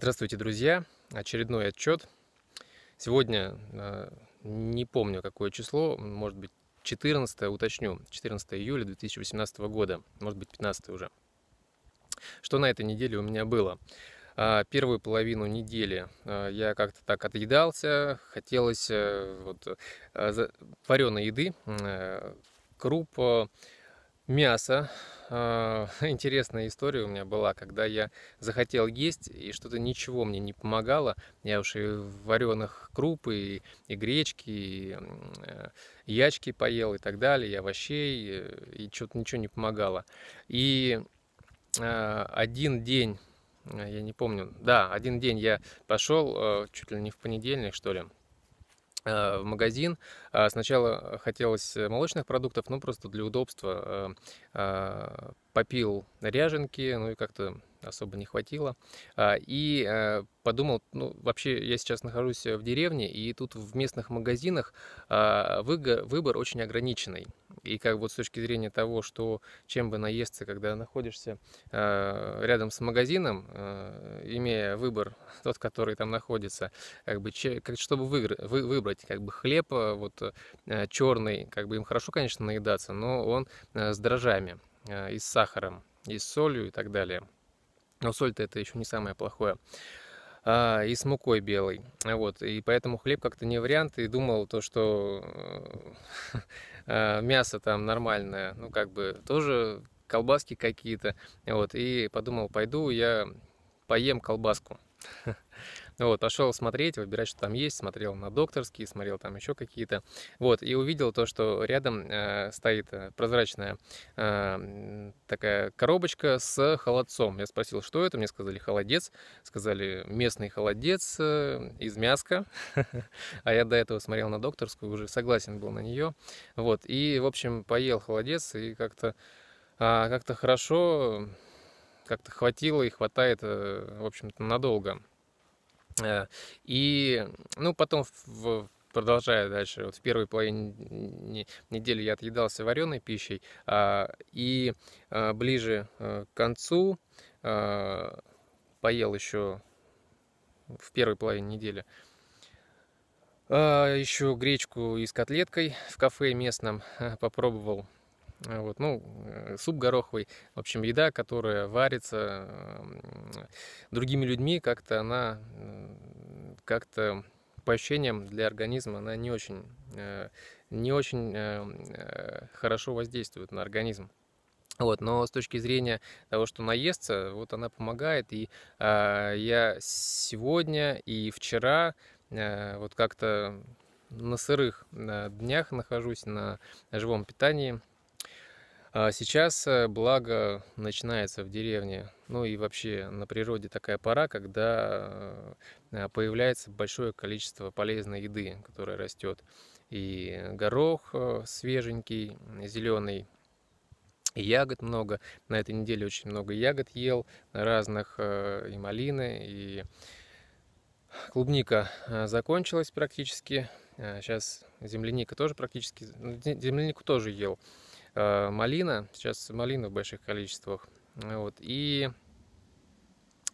Здравствуйте, друзья! Очередной отчет. Сегодня э, не помню, какое число, может быть, 14, уточню, 14 июля 2018 года, может быть, 15 уже. Что на этой неделе у меня было? А, первую половину недели э, я как-то так отъедался, хотелось э, вот, вареной еды, круп, мясо. А, интересная история у меня была, когда я захотел есть, и что-то ничего мне не помогало. Я уж и вареных круп, и, и гречки, и, и э, ячки поел, и так далее, и овощей, э, и, и что-то ничего не помогало. И а, один день, э, я не помню, да, один день я пошел, чуть ли не в понедельник, что ли, Э, в магазин. Э, сначала хотелось молочных продуктов, но ну, просто для удобства э, попил ряженки, ну и как-то особо не хватило. И подумал, ну вообще я сейчас нахожусь в деревне, и тут в местных магазинах выбор очень ограниченный. И как вот с точки зрения того, что чем бы наесться, когда находишься э, рядом с магазином, э, имея выбор, тот, который там находится, как бы, че, как, чтобы выиграть, вы, выбрать как бы хлеб э, вот э, черный, как бы им хорошо, конечно, наедаться, но он э, с дрожжами, э, и с сахаром, и с солью и так далее. Но соль-то это еще не самое плохое а, и с мукой белой. Вот, и поэтому хлеб как-то не вариант, и думал то, что а, мясо там нормальное, ну как бы тоже колбаски какие-то, вот, и подумал, пойду я поем колбаску. Вот, пошел смотреть, выбирать, что там есть, смотрел на докторские, смотрел там еще какие-то. Вот, и увидел то, что рядом э, стоит э, прозрачная э, такая коробочка с холодцом. Я спросил, что это, мне сказали холодец, сказали местный холодец э, из мяска. А я до этого смотрел на докторскую, уже согласен был на нее. Вот, и, в общем, поел холодец и как-то а, как-то хорошо, как-то хватило и хватает, э, в общем-то, надолго. Э, и, ну, потом в продолжая дальше, вот в первой половине недели я отъедался вареной пищей, а, и а, ближе э, к концу а, поел еще в первой половине недели еще гречку и с котлеткой в кафе местном попробовал. Вот, ну, э, суп гороховый, в общем, еда, которая варится другими людьми, как-то она как-то по ощущениям для организма она не очень, э, не очень э, хорошо воздействует на организм. Вот, но с точки зрения того, что наестся, вот она помогает. И э, я сегодня и вчера э, вот как-то на сырых э, днях нахожусь на живом питании, а сейчас, э, благо, начинается в деревне, ну и вообще на природе такая пора, когда э, появляется большое количество полезной еды, которая растет. И горох э, свеженький, зеленый, и ягод много. На этой неделе очень много ягод ел, разных и малины, и клубника закончилась практически. Сейчас земляника тоже практически, ну, землянику тоже ел. Э, малина. Сейчас малина в больших количествах. Вот. И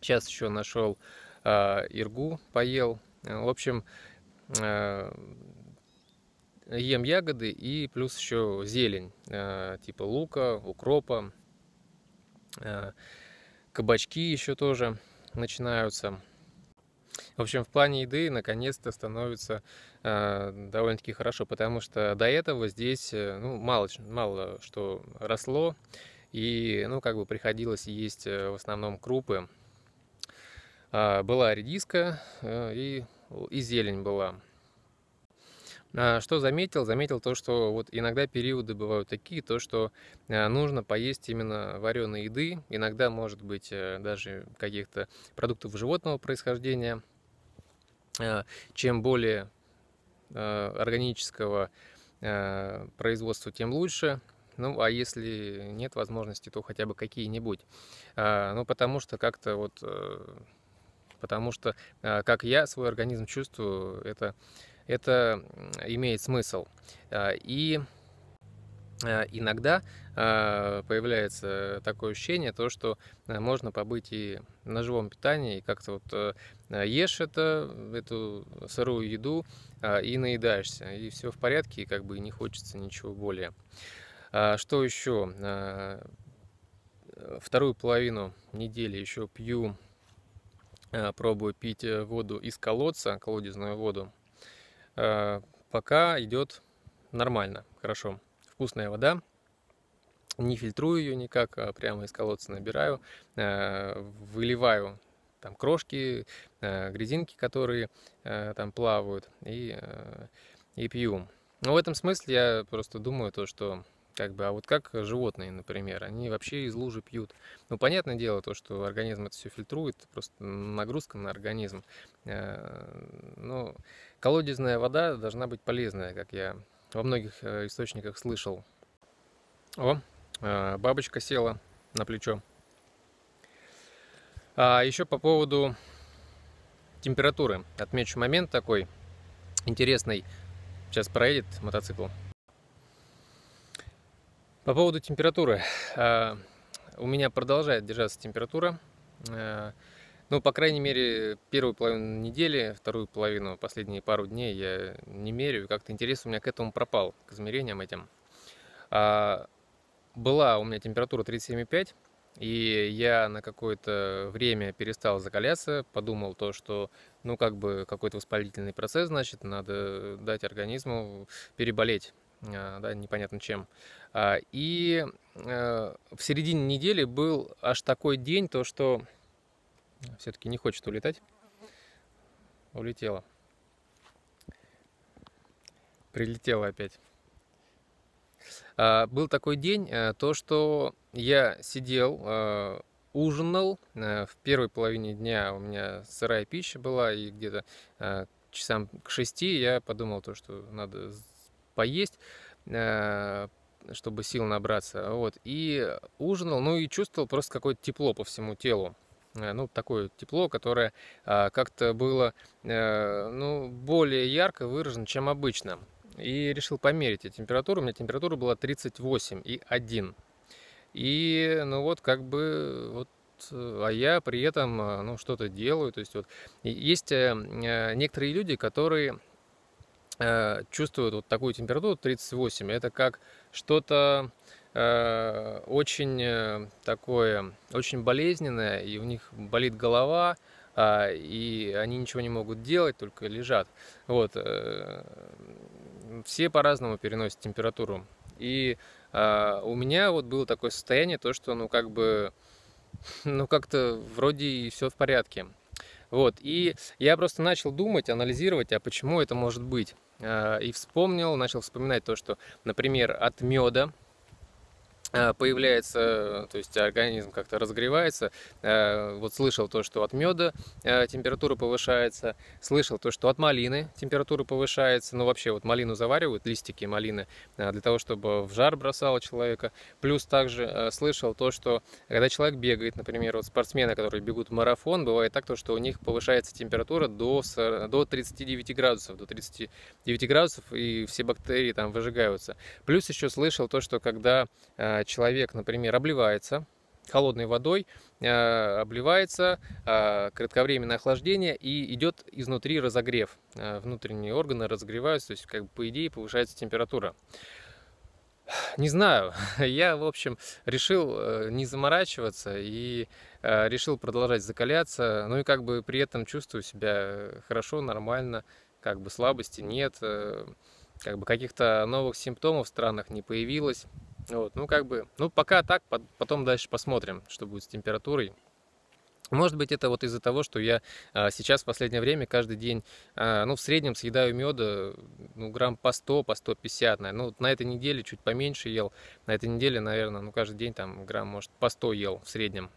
сейчас еще нашел э, иргу, поел. В общем, э, ем ягоды и плюс еще зелень, типа лука, укропа, кабачки еще тоже начинаются. В общем, в плане еды наконец-то становится а, довольно-таки хорошо, потому что до этого здесь э, ну, мало, мало что росло, и ну, как бы приходилось есть э, в основном крупы. А, была редиска э, и, и зелень была. А, что заметил? Заметил то, что вот иногда периоды бывают такие, то, что нужно поесть именно вареной еды, иногда, может быть, даже каких-то продуктов животного происхождения. Чем более Э, органического э, производства, тем лучше. Ну, а если нет возможности, то хотя бы какие-нибудь. А, ну, потому что как-то вот... Э, потому что, как я свой организм чувствую, это, это имеет смысл. А, и Э, иногда э, появляется такое ощущение, то, что э, можно побыть и на живом питании, и как-то вот ешь это, эту сырую еду и наедаешься, и все в порядке, и как бы не хочется ничего более. А что еще? Вторую половину недели еще пью, пробую пить воду из колодца, колодезную воду. Пока идет нормально, хорошо вкусная вода. Не фильтрую ее никак, а прямо из колодца набираю, э, выливаю там крошки, э, грязинки, которые э, там плавают, и, и пью. Но ну, в этом смысле я просто думаю то, что как бы, а вот как животные, например, они вообще из лужи пьют. Ну, понятное дело, то, что организм это все фильтрует, просто нагрузка на организм. Но ну, колодезная вода должна быть полезная, как я во многих э, источниках слышал. О, э, бабочка села на плечо. А еще по поводу температуры. Отмечу момент такой интересный. Сейчас проедет мотоцикл. По поводу температуры. Э, у меня продолжает держаться температура. Ну, по крайней мере, первую половину недели, вторую половину, последние пару дней я не меряю. Как-то интерес у меня к этому пропал, к измерениям этим. А, была у меня температура 37,5, и я на какое-то время перестал закаляться, подумал то, что, ну, как бы какой-то воспалительный процесс, значит, надо дать организму переболеть а, да, непонятно чем. А, и э, в середине недели был аж такой день, то что все-таки не хочет улетать. Улетела. Прилетела опять. А, был такой день, э, то, что я сидел, э, ужинал. Э, в первой половине дня у меня сырая пища была, и где-то а, часам к шести я подумал, то, что надо поесть, чтобы сил набраться. Вот. И ужинал, ну и чувствовал просто какое-то тепло по всему телу. Э, ну, такое тепло, которое а, как-то было э, ну, более ярко выражено, чем обычно. И решил померить эту температуру. У меня температура была 38,1. И ну вот как бы вот э, а я при этом ну, что-то делаю. То есть вот есть некоторые люди, которые чувствуют вот такую температуру 38. Это как что-то Э, очень э, такое, очень болезненное, и у них болит голова, а, и они ничего не могут делать, только лежат. Вот. Э, все по-разному переносят температуру. И а, у меня вот было такое состояние, то, что, ну, как бы, ну, как-то вроде и все в порядке. Вот, и я просто начал думать, анализировать, а почему это может быть. А, и вспомнил, начал вспоминать то, что, например, от меда, Э, появляется, то есть организм как-то разогревается. Э, вот слышал то, что от меда э, температура повышается, слышал то, что от малины температура повышается. Ну вообще вот малину заваривают, листики малины, для того, чтобы в жар бросало человека. Плюс также слышал то, что когда человек бегает, например, вот спортсмены, которые бегут в марафон, бывает так, то, что у них повышается температура до, до 39 градусов, до 39 градусов, и все бактерии там выжигаются. Плюс еще слышал то, что когда человек, например, обливается холодной водой, э, обливается, э, кратковременное охлаждение и идет изнутри разогрев. Э, внутренние органы разогреваются, то есть, как бы, по идее, повышается температура. Не знаю, я, в общем, решил не заморачиваться и решил продолжать закаляться, ну и как бы при этом чувствую себя хорошо, нормально, как бы слабости нет, как бы каких-то новых симптомов в странах не появилось. Вот, ну, как бы, ну, пока так, потом дальше посмотрим, что будет с температурой. Может быть, это вот из-за того, что я а, сейчас в последнее время каждый день, а, ну, в среднем съедаю меда, ну, грамм по 100, по 150, наверное. Ну, на этой неделе чуть поменьше ел. На этой неделе, наверное, ну, каждый день там грамм, может, по 100 ел в среднем.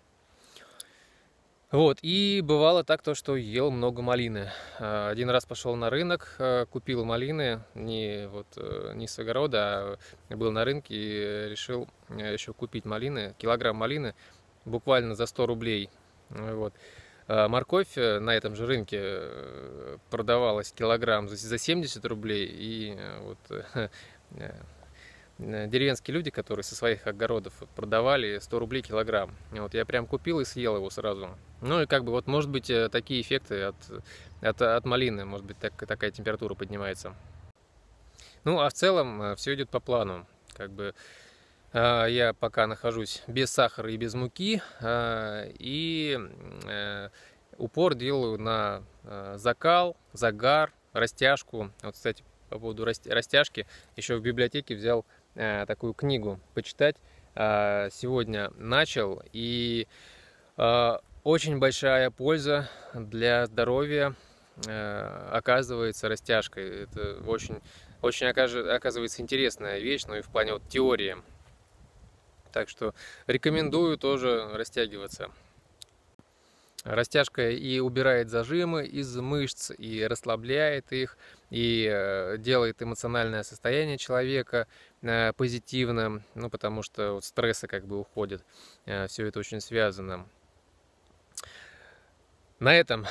Вот, и бывало так то, что ел много малины. А, один раз пошел на рынок, а, купил малины, не, вот, э, не с огорода, а был на рынке и решил э, еще купить малины, килограмм малины, буквально за 100 рублей. Вот. А, морковь э, на этом же рынке продавалась килограмм за 70 рублей, и вот Э, деревенские люди, которые со своих огородов продавали 100 рублей килограмм. Вот я прям купил и съел его сразу. Ну и как бы вот может быть э, такие эффекты от, от, от малины, может быть так, такая температура поднимается. Ну а в целом э, все идет по плану. Как бы я пока нахожусь без сахара и без муки. И упор делаю на закал, загар, растяжку. Вот, кстати, по поводу растяжки, еще в библиотеке взял Э, такую книгу почитать. А, сегодня начал, и а, очень большая польза для здоровья э, оказывается растяжкой. Это очень, очень оказывается интересная вещь, но ну и в плане вот теории. Так что рекомендую тоже растягиваться. Растяжка и убирает зажимы из мышц, и расслабляет их, и э, делает эмоциональное состояние человека э, позитивным, ну, потому что вот стрессы как бы уходят. Э, Все это очень связано. На этом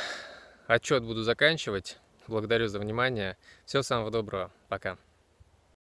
отчет буду заканчивать. Благодарю за внимание. Всего самого доброго. Пока.